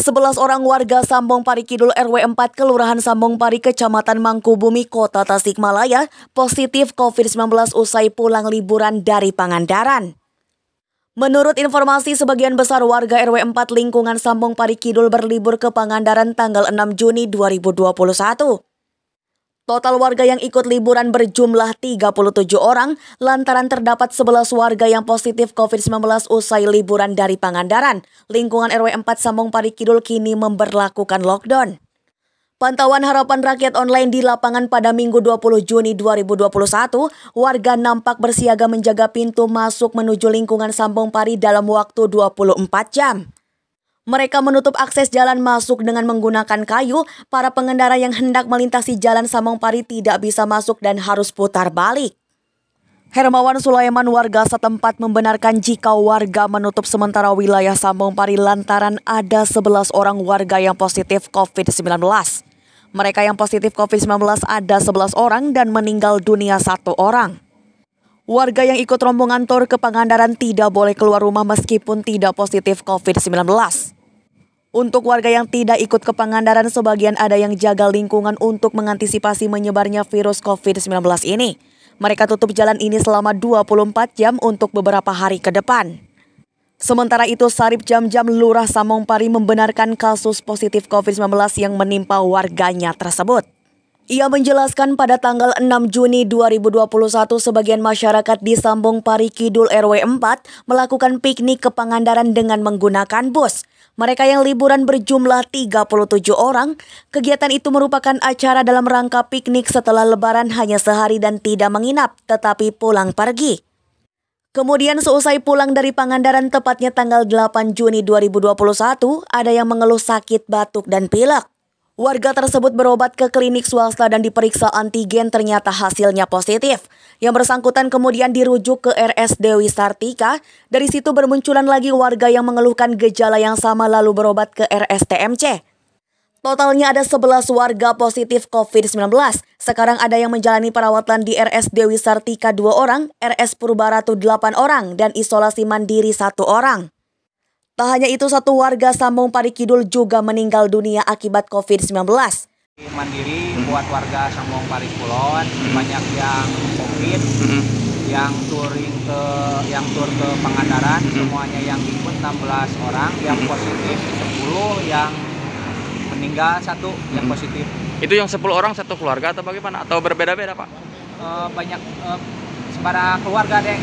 Sebelas orang warga Sambong Pari Kidul RW 4 Kelurahan Sambong Pari Kecamatan Mangkubumi Kota Tasikmalaya positif COVID-19 usai pulang liburan dari Pangandaran. Menurut informasi sebagian besar warga RW 4 lingkungan Sambong Pari Kidul berlibur ke Pangandaran tanggal 6 Juni 2021. Total warga yang ikut liburan berjumlah 37 orang lantaran terdapat 11 warga yang positif COVID-19 usai liburan dari Pangandaran. Lingkungan RW 4 Sambong Parikidul kini memberlakukan lockdown. Pantauan harapan rakyat online di lapangan pada Minggu 20 Juni 2021, warga nampak bersiaga menjaga pintu masuk menuju lingkungan Sambong Pari dalam waktu 24 jam. Mereka menutup akses jalan masuk dengan menggunakan kayu. Para pengendara yang hendak melintasi jalan Samong Pari tidak bisa masuk dan harus putar balik. Hermawan Sulaiman warga setempat membenarkan jika warga menutup sementara wilayah Samong Pari lantaran ada 11 orang warga yang positif COVID-19. Mereka yang positif COVID-19 ada 11 orang dan meninggal dunia satu orang. Warga yang ikut rombongan tur ke Pangandaran tidak boleh keluar rumah meskipun tidak positif COVID-19. Untuk warga yang tidak ikut ke Pangandaran, sebagian ada yang jaga lingkungan untuk mengantisipasi menyebarnya virus COVID-19 ini. Mereka tutup jalan ini selama 24 jam untuk beberapa hari ke depan. Sementara itu, Sarip Jam-Jam Lurah Samongpari membenarkan kasus positif COVID-19 yang menimpa warganya tersebut. Ia menjelaskan pada tanggal 6 Juni 2021 sebagian masyarakat di Sambong Pari Kidul RW 4 melakukan piknik ke Pangandaran dengan menggunakan bus. Mereka yang liburan berjumlah 37 orang, kegiatan itu merupakan acara dalam rangka piknik setelah lebaran hanya sehari dan tidak menginap, tetapi pulang pergi. Kemudian seusai pulang dari Pangandaran tepatnya tanggal 8 Juni 2021, ada yang mengeluh sakit batuk dan pilek. Warga tersebut berobat ke klinik swasta dan diperiksa antigen ternyata hasilnya positif. Yang bersangkutan kemudian dirujuk ke RS Dewi Sartika. Dari situ bermunculan lagi warga yang mengeluhkan gejala yang sama lalu berobat ke RS TMC. Totalnya ada 11 warga positif COVID-19. Sekarang ada yang menjalani perawatan di RS Dewi Sartika 2 orang, RS Purbaratu 8 orang, dan isolasi mandiri 1 orang. Tak hanya itu, satu warga Sambung Parikidul juga meninggal dunia akibat COVID-19. Mandiri buat warga Sambung Parikulon, hmm. banyak yang COVID, hmm. yang touring ke yang tur ke Pangandaran, hmm. semuanya yang ikut 16 orang, yang positif 10, yang meninggal satu yang positif. Itu yang 10 orang satu keluarga atau bagaimana? Atau berbeda-beda pak? Uh, banyak uh, sebarang keluarga deh.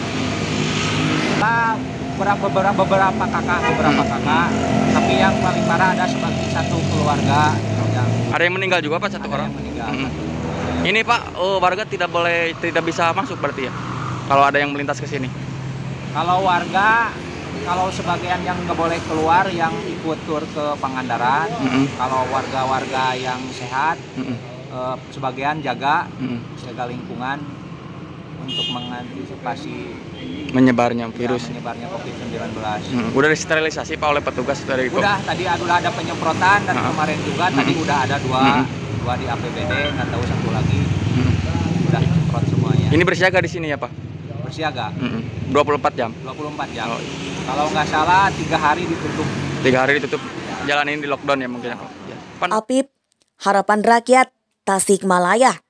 Nah, beberapa beberapa beberapa kakak beberapa kakak tapi yang paling parah ada sebagai satu keluarga yang ada yang meninggal juga pak satu ada orang yang meninggal hmm. satu. ini pak oh, warga tidak boleh tidak bisa masuk berarti ya kalau ada yang melintas ke sini kalau warga kalau sebagian yang nggak boleh keluar yang ikut tur ke Pangandaran mm -hmm. kalau warga-warga yang sehat mm -hmm. eh, sebagian jaga mm -hmm. jaga lingkungan mengantisipasi menyebarnya iya, virus ya, menyebarnya COVID-19. Hmm. Udah disterilisasi Pak oleh petugas dari Udah, tadi udah ada penyemprotan dan hmm. kemarin juga hmm. tadi udah ada dua hmm. dua di APBD, nggak tahu satu lagi. Hmm. Udah semprot semuanya. Ini bersiaga di sini ya, Pak? Bersiaga. -hmm. 24 jam. 24 jam. Oh. Kalau nggak salah tiga hari ditutup. Tiga hari ditutup. Jalan ini di lockdown ya mungkin. Apip, ya, harapan rakyat Tasikmalaya.